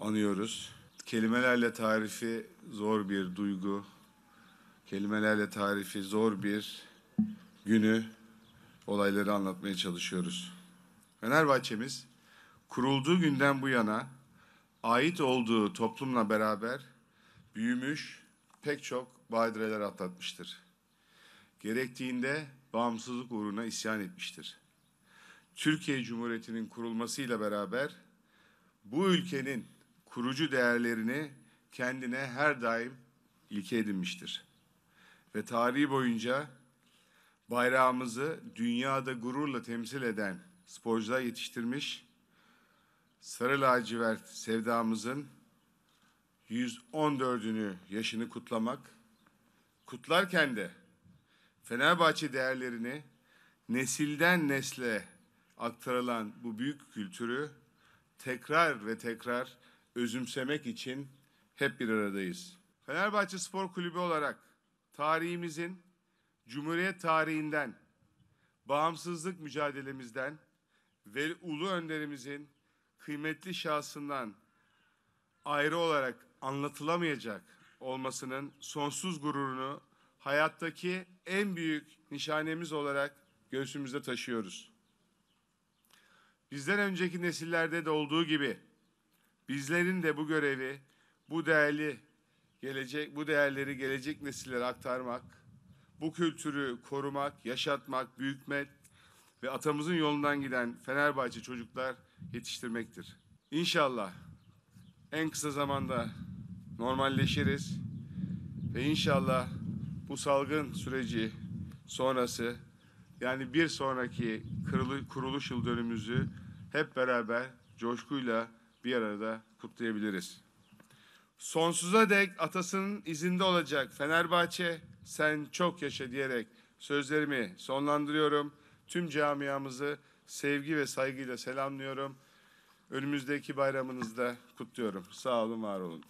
anıyoruz. Kelimelerle tarifi zor bir duygu, kelimelerle tarifi zor bir günü, olayları anlatmaya çalışıyoruz. Fenerbahçe'miz kurulduğu günden bu yana ait olduğu toplumla beraber büyümüş pek çok badireler atlatmıştır. Gerektiğinde bağımsızlık uğruna isyan etmiştir. Türkiye Cumhuriyeti'nin kurulmasıyla beraber bu ülkenin kurucu değerlerini kendine her daim ilke edinmiştir. Ve tarihi boyunca bayrağımızı dünyada gururla temsil eden sporcular yetiştirmiş, sarı lacivert sevdamızın 114'ünü yaşını kutlamak, kutlarken de Fenerbahçe değerlerini nesilden nesle aktarılan bu büyük kültürü tekrar ve tekrar özümsemek için hep bir aradayız. Fenerbahçe Spor Kulübü olarak tarihimizin Cumhuriyet tarihinden, bağımsızlık mücadelemizden ve ulu önderimizin kıymetli şahsından ayrı olarak anlatılamayacak olmasının sonsuz gururunu hayattaki en büyük nişanemiz olarak göğsümüzde taşıyoruz. Bizden önceki nesillerde de olduğu gibi Bizlerin de bu görevi, bu değerli gelecek, bu değerleri gelecek nesillere aktarmak, bu kültürü korumak, yaşatmak, büyütmek ve atamızın yolundan giden Fenerbahçe çocuklar yetiştirmektir. İnşallah en kısa zamanda normalleşiriz ve inşallah bu salgın süreci sonrası yani bir sonraki kuruluş yıl dönümümüzü hep beraber coşkuyla bir arada kutlayabiliriz. Sonsuza dek atasının izinde olacak Fenerbahçe sen çok yaşa diyerek sözlerimi sonlandırıyorum. Tüm camiamızı sevgi ve saygıyla selamlıyorum. Önümüzdeki bayramınızda kutluyorum. Sağ olun, var olun.